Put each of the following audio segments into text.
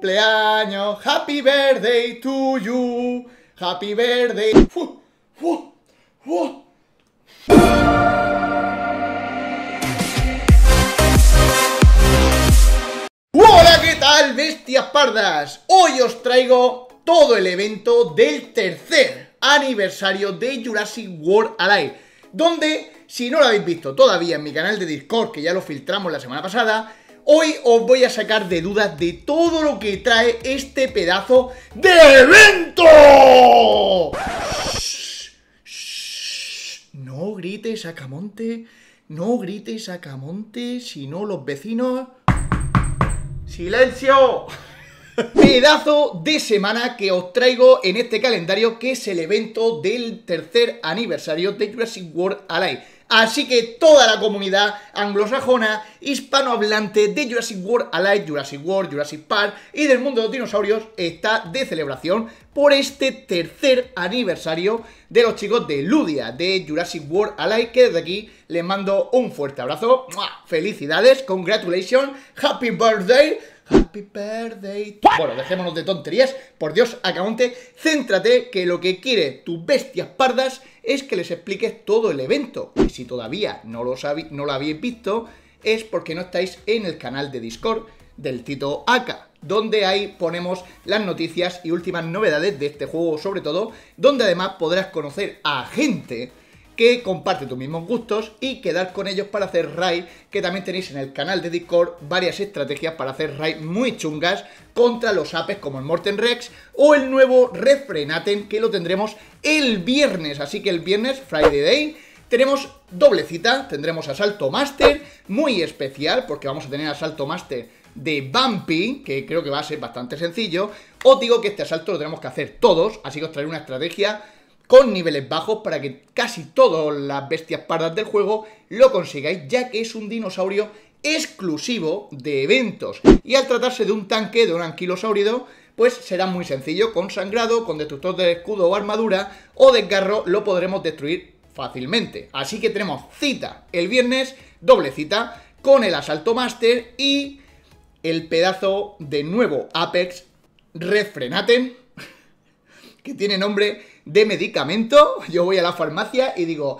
cumpleaños, happy birthday to you, happy birthday. Hola, ¿qué tal, bestias pardas? Hoy os traigo todo el evento del tercer aniversario de Jurassic World Alive, donde si no lo habéis visto todavía en mi canal de Discord, que ya lo filtramos la semana pasada, Hoy os voy a sacar de dudas de todo lo que trae este pedazo de evento. no grites, Camonte, No grites, Acamonte, si sino los vecinos... ¡Silencio! Pedazo de semana que os traigo en este calendario que es el evento del tercer aniversario de Jurassic World Alive Así que toda la comunidad anglosajona, hispanohablante de Jurassic World Alive, Jurassic World, Jurassic Park y del mundo de los dinosaurios está de celebración por este tercer aniversario de los chicos de Ludia, de Jurassic World Alive, que desde aquí les mando un fuerte abrazo. ¡Felicidades! ¡Congratulations! ¡Happy Birthday! Happy birthday. Bueno, dejémonos de tonterías. Por Dios, Acamonte, céntrate que lo que quiere tus bestias pardas es que les expliques todo el evento. Y si todavía no, lo, no lo habéis visto, es porque no estáis en el canal de Discord del Tito Aka, donde ahí ponemos las noticias y últimas novedades de este juego sobre todo, donde además podrás conocer a gente que comparte tus mismos gustos y quedar con ellos para hacer raid, que también tenéis en el canal de Discord varias estrategias para hacer raid muy chungas contra los apes como el Morten Rex o el nuevo Refrenaten que lo tendremos el viernes, así que el viernes, Friday Day, tenemos doble cita, tendremos Asalto Master, muy especial porque vamos a tener Asalto Master de Bumpy, que creo que va a ser bastante sencillo, os digo que este asalto lo tenemos que hacer todos, así que os traeré una estrategia con niveles bajos para que casi todas las bestias pardas del juego lo consigáis, ya que es un dinosaurio exclusivo de eventos. Y al tratarse de un tanque, de un anquilosaurido, pues será muy sencillo, con sangrado, con destructor de escudo o armadura o desgarro lo podremos destruir fácilmente. Así que tenemos cita el viernes, doble cita, con el Asalto Master y el pedazo de nuevo Apex Refrenaten tiene nombre de medicamento, yo voy a la farmacia y digo,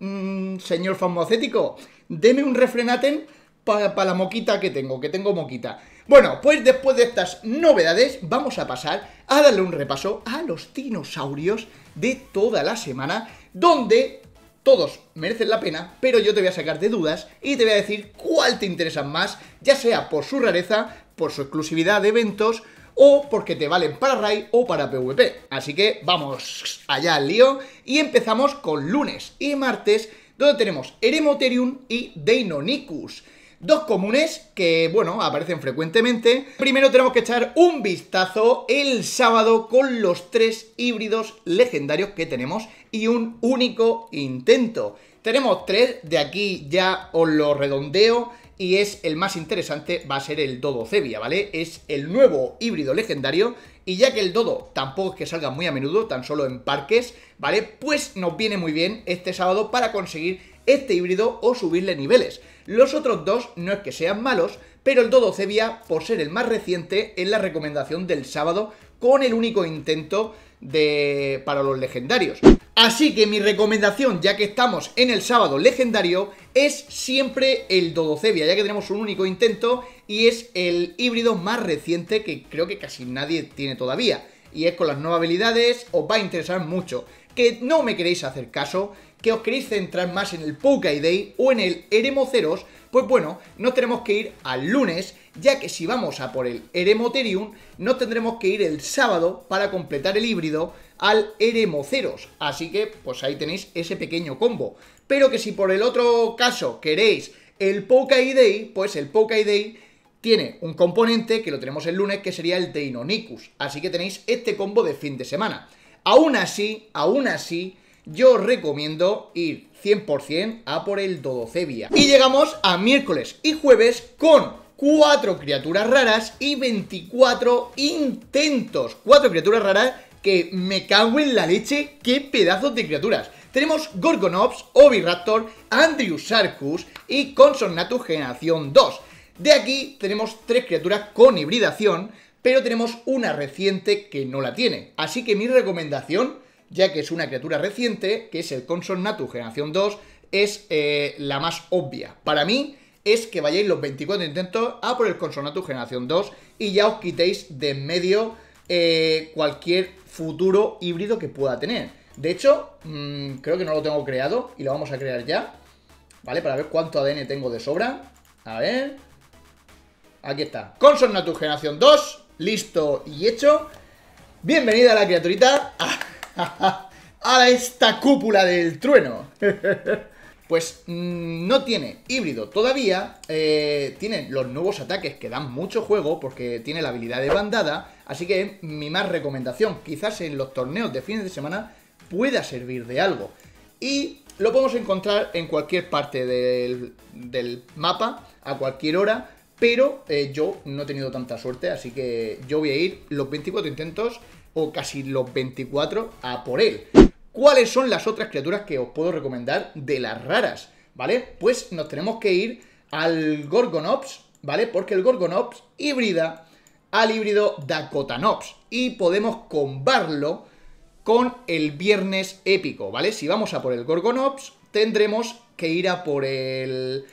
mm, señor farmacéutico, deme un refrenaten para la moquita que tengo, que tengo moquita. Bueno, pues después de estas novedades vamos a pasar a darle un repaso a los dinosaurios de toda la semana, donde todos merecen la pena, pero yo te voy a sacar de dudas y te voy a decir cuál te interesa más, ya sea por su rareza, por su exclusividad de eventos o porque te valen para raid o para PvP. Así que vamos allá al lío y empezamos con lunes y martes, donde tenemos Eremoterium y Deinonychus. Dos comunes que, bueno, aparecen frecuentemente. Primero tenemos que echar un vistazo el sábado con los tres híbridos legendarios que tenemos y un único intento. Tenemos tres, de aquí ya os lo redondeo y es el más interesante, va a ser el Dodo Cevia, ¿vale? Es el nuevo híbrido legendario y ya que el Dodo tampoco es que salga muy a menudo, tan solo en parques, ¿vale? Pues nos viene muy bien este sábado para conseguir este híbrido o subirle niveles. Los otros dos no es que sean malos, pero el Dodo Cevia, por ser el más reciente, es la recomendación del sábado con el único intento de, para los legendarios. Así que mi recomendación, ya que estamos en el sábado legendario, es siempre el Dodocevia ya que tenemos un único intento y es el híbrido más reciente que creo que casi nadie tiene todavía. Y es con las nuevas habilidades, os va a interesar mucho. Que no me queréis hacer caso, que os queréis centrar más en el Poké o en el Eremoceros, pues bueno, no tenemos que ir al lunes, ya que si vamos a por el Eremotherium, no tendremos que ir el sábado para completar el híbrido al Eremoceros. Así que, pues ahí tenéis ese pequeño combo. Pero que si por el otro caso queréis el Day, pues el day tiene un componente que lo tenemos el lunes, que sería el Deinonicus. Así que tenéis este combo de fin de semana. Aún así, aún así, yo recomiendo ir 100% a por el Dodocebia. Y llegamos a miércoles y jueves con 4 criaturas raras y 24 intentos. 4 criaturas raras que me cago en la leche, qué pedazos de criaturas. Tenemos Gorgonops, Oviraptor, Andrew Sarcus y Consonnatus Generación 2. De aquí tenemos 3 criaturas con hibridación, pero tenemos una reciente que no la tiene. Así que mi recomendación ya que es una criatura reciente, que es el Consort Natu Generación 2, es eh, la más obvia. Para mí es que vayáis los 24 intentos a por el natu Generación 2 y ya os quitéis de en medio eh, cualquier futuro híbrido que pueda tener. De hecho, mm, creo que no lo tengo creado y lo vamos a crear ya. ¿Vale? Para ver cuánto ADN tengo de sobra. A ver. Aquí está. natu Generación 2. Listo y hecho. Bienvenida a la criaturita. Ah. a esta cúpula del trueno. pues mm, no tiene híbrido todavía, eh, tiene los nuevos ataques que dan mucho juego porque tiene la habilidad de bandada, así que mi más recomendación, quizás en los torneos de fines de semana pueda servir de algo. Y lo podemos encontrar en cualquier parte del, mapa, a cualquier hora, pero eh, yo no he tenido tanta suerte, así que yo voy a ir los 24 intentos o casi los 24 a por él. ¿Cuáles son las otras criaturas que os puedo recomendar de las raras? ¿Vale? Pues nos tenemos que ir al Gorgonops, ¿vale? Porque el Gorgonops híbrida al híbrido dacotanops y podemos combarlo con el Viernes Épico, ¿vale? Si vamos a por el Gorgonops, tendremos que ir a por el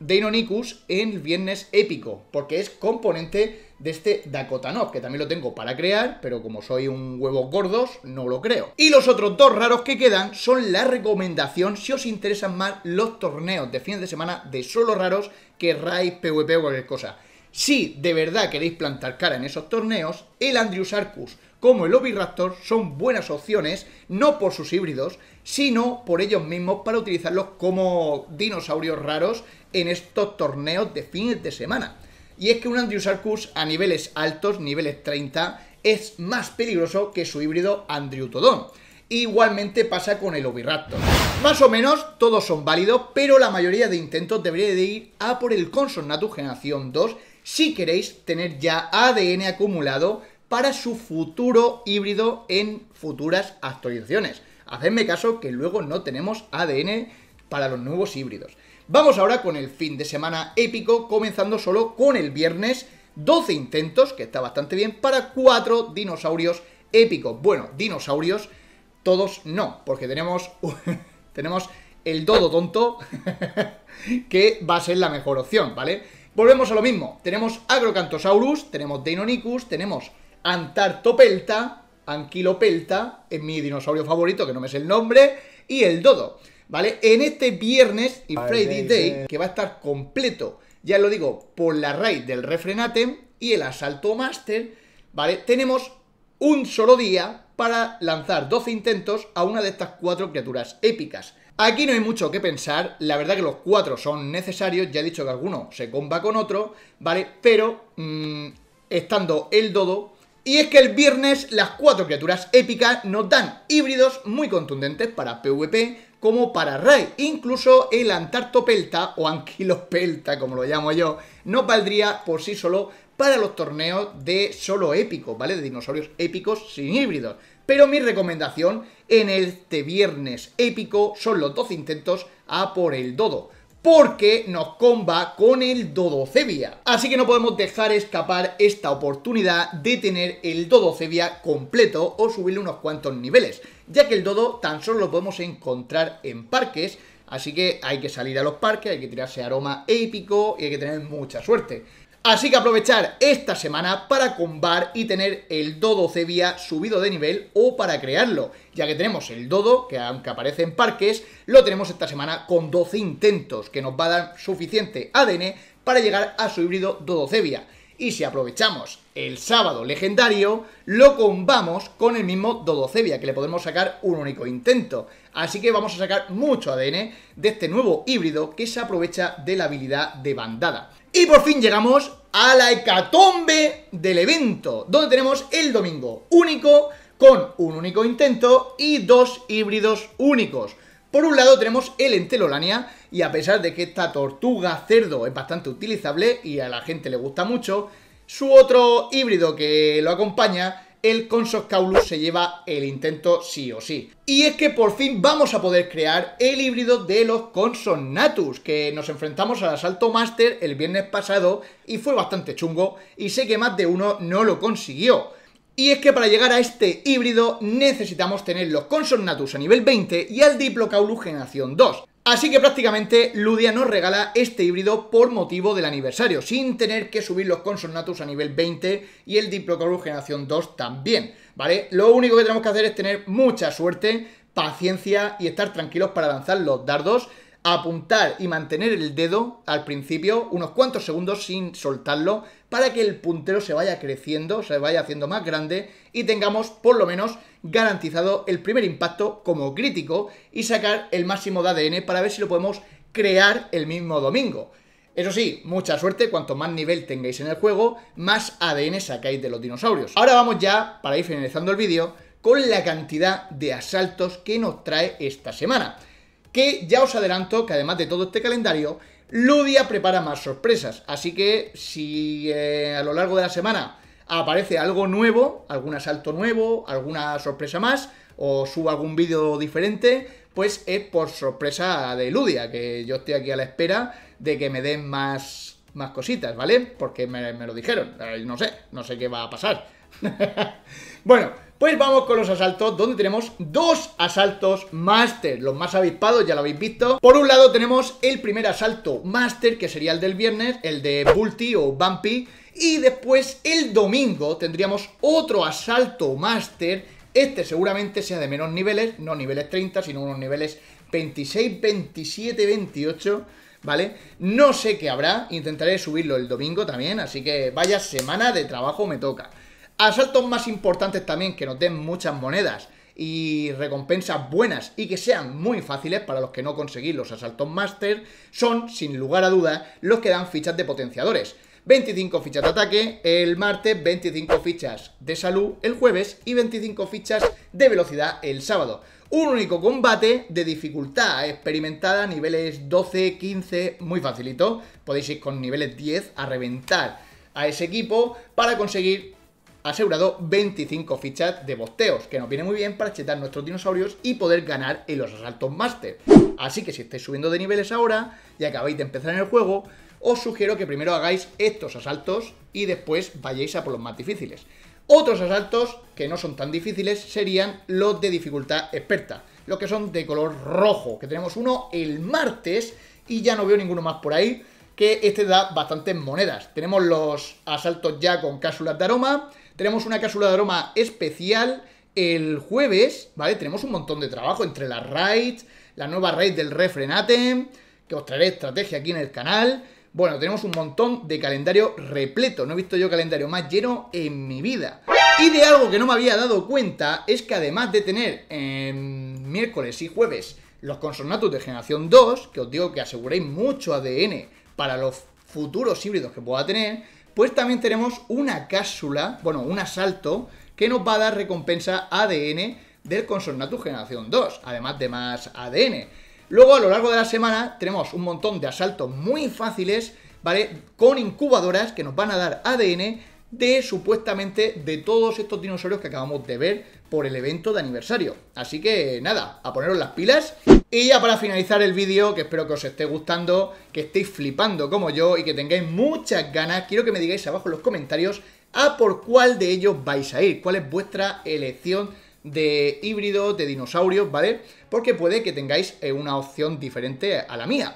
Deinonychus en el Viernes Épico, porque es componente de este Dakotanov, que también lo tengo para crear, pero como soy un huevo gordos, no lo creo. Y los otros dos raros que quedan son la recomendación si os interesan más los torneos de fines de semana de solo raros que raid, PvP o cualquier cosa. Si de verdad queréis plantar cara en esos torneos, el Andrius Arcus como el Oviraptor son buenas opciones, no por sus híbridos, sino por ellos mismos para utilizarlos como dinosaurios raros en estos torneos de fines de semana. Y es que un Andrews a niveles altos, niveles 30, es más peligroso que su híbrido Andriutodon. Igualmente pasa con el Oviraptor. Más o menos todos son válidos, pero la mayoría de intentos debería de ir a por el Consonnatus Generación 2 si queréis tener ya ADN acumulado para su futuro híbrido en futuras actualizaciones. Hacedme caso que luego no tenemos ADN para los nuevos híbridos. Vamos ahora con el fin de semana épico, comenzando solo con el viernes, 12 intentos, que está bastante bien, para 4 dinosaurios épicos. Bueno, dinosaurios, todos no, porque tenemos, tenemos el dodo tonto, que va a ser la mejor opción, ¿vale? Volvemos a lo mismo, tenemos Agrocantosaurus, tenemos Deinonychus, tenemos Antartopelta, Anquilopelta, es mi dinosaurio favorito, que no me sé el nombre, y el dodo. ¿vale? En este viernes y Friday Day, que va a estar completo, ya lo digo, por la raid del Refrenatem y el Asalto Master, ¿vale? Tenemos un solo día para lanzar 12 intentos a una de estas cuatro criaturas épicas. Aquí no hay mucho que pensar, la verdad que los cuatro son necesarios, ya he dicho que alguno se comba con otro, ¿vale? Pero mm, estando el dodo, y es que el viernes las cuatro criaturas épicas nos dan híbridos muy contundentes para PvP, como para Ray, Incluso el antartopelta o anquilopelta, como lo llamo yo, no valdría por sí solo para los torneos de solo épicos, ¿vale? De dinosaurios épicos sin híbridos. Pero mi recomendación en este viernes épico son los dos intentos a por el dodo porque nos comba con el Dodocevia. Así que no podemos dejar escapar esta oportunidad de tener el Dodocevia completo o subirle unos cuantos niveles, ya que el Dodo tan solo lo podemos encontrar en parques, así que hay que salir a los parques, hay que tirarse aroma épico y hay que tener mucha suerte. Así que aprovechar esta semana para combar y tener el dodo cebia subido de nivel o para crearlo, ya que tenemos el dodo, que aunque aparece en parques, lo tenemos esta semana con 12 intentos, que nos va a dar suficiente ADN para llegar a su híbrido dodo cebia. Y si aprovechamos el sábado legendario, lo combamos con el mismo Dodo Dodocevia, que le podemos sacar un único intento. Así que vamos a sacar mucho ADN de este nuevo híbrido que se aprovecha de la habilidad de bandada. Y por fin llegamos a la hecatombe del evento, donde tenemos el domingo único con un único intento y dos híbridos únicos. Por un lado tenemos el Entelolania, y a pesar de que esta tortuga cerdo es bastante utilizable y a la gente le gusta mucho, su otro híbrido que lo acompaña el Consos se lleva el intento sí o sí. Y es que por fin vamos a poder crear el híbrido de los Natus. que nos enfrentamos al Asalto Master el viernes pasado y fue bastante chungo y sé que más de uno no lo consiguió. Y es que para llegar a este híbrido necesitamos tener los Natus a nivel 20 y al Diplocaulus generación 2. Así que prácticamente Ludia nos regala este híbrido por motivo del aniversario, sin tener que subir los Consonatus a nivel 20 y el Diplocorus Generación 2 también, ¿vale? Lo único que tenemos que hacer es tener mucha suerte, paciencia y estar tranquilos para lanzar los dardos apuntar y mantener el dedo al principio unos cuantos segundos sin soltarlo para que el puntero se vaya creciendo, se vaya haciendo más grande y tengamos por lo menos garantizado el primer impacto como crítico y sacar el máximo de ADN para ver si lo podemos crear el mismo domingo. Eso sí, mucha suerte, cuanto más nivel tengáis en el juego, más ADN sacáis de los dinosaurios. Ahora vamos ya, para ir finalizando el vídeo, con la cantidad de asaltos que nos trae esta semana que ya os adelanto que además de todo este calendario, Ludia prepara más sorpresas. Así que si eh, a lo largo de la semana aparece algo nuevo, algún asalto nuevo, alguna sorpresa más, o suba algún vídeo diferente, pues es por sorpresa de Ludia, que yo estoy aquí a la espera de que me den más, más cositas, ¿vale? Porque me, me lo dijeron, no sé, no sé qué va a pasar. bueno, pues vamos con los asaltos, donde tenemos dos asaltos máster, los más avispados, ya lo habéis visto. Por un lado tenemos el primer asalto máster, que sería el del viernes, el de Bulti o Bumpy, y después el domingo tendríamos otro asalto máster, este seguramente sea de menos niveles, no niveles 30, sino unos niveles 26, 27, 28... ¿vale? No sé qué habrá, intentaré subirlo el domingo también, así que vaya semana de trabajo me toca. Asaltos más importantes también que nos den muchas monedas y recompensas buenas y que sean muy fáciles para los que no conseguís los asaltos máster son, sin lugar a dudas, los que dan fichas de potenciadores. 25 fichas de ataque el martes, 25 fichas de salud el jueves y 25 fichas de velocidad el sábado. Un único combate de dificultad experimentada, niveles 12, 15, muy facilito. Podéis ir con niveles 10 a reventar a ese equipo para conseguir asegurado 25 fichas de bosteos, que nos viene muy bien para chetar nuestros dinosaurios y poder ganar en los asaltos máster. Así que si estáis subiendo de niveles ahora y acabáis de empezar en el juego, os sugiero que primero hagáis estos asaltos y después vayáis a por los más difíciles. Otros asaltos que no son tan difíciles serían los de dificultad experta, los que son de color rojo, que tenemos uno el martes y ya no veo ninguno más por ahí, que este da bastantes monedas. Tenemos los asaltos ya con cápsulas de aroma, tenemos una cápsula de aroma especial el jueves, ¿vale? Tenemos un montón de trabajo entre las raids, la nueva raid del Refrenatem que os traeré estrategia aquí en el canal. Bueno, tenemos un montón de calendario repleto, no he visto yo calendario más lleno en mi vida. Y de algo que no me había dado cuenta es que además de tener En em, miércoles y jueves los consonatos de generación 2, que os digo que aseguréis mucho ADN para los futuros híbridos que pueda tener, pues también tenemos una cápsula, bueno, un asalto, que nos va a dar recompensa ADN del Consornatus Generación 2, además de más ADN. Luego, a lo largo de la semana, tenemos un montón de asaltos muy fáciles, ¿vale? Con incubadoras que nos van a dar ADN de supuestamente de todos estos dinosaurios que acabamos de ver por el evento de aniversario. Así que nada, a poneros las pilas. Y ya para finalizar el vídeo, que espero que os esté gustando, que estéis flipando como yo y que tengáis muchas ganas, quiero que me digáis abajo en los comentarios a por cuál de ellos vais a ir, cuál es vuestra elección de híbrido, de dinosaurios, ¿vale? Porque puede que tengáis eh, una opción diferente a la mía.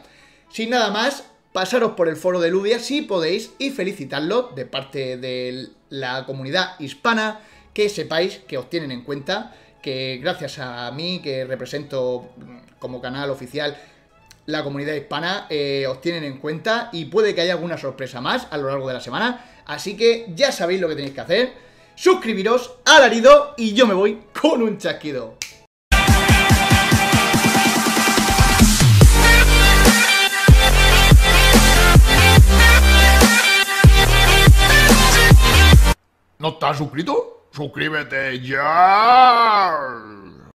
Sin nada más, pasaros por el foro de Ludia si podéis y felicitarlo de parte de la comunidad hispana que sepáis que os tienen en cuenta, que gracias a mí, que represento mm, como canal oficial la comunidad hispana, eh, os tienen en cuenta y puede que haya alguna sorpresa más a lo largo de la semana. Así que ya sabéis lo que tenéis que hacer. Suscribiros, al arido y yo me voy con un chasquido. ¿No estás suscrito? ¡Suscríbete ya!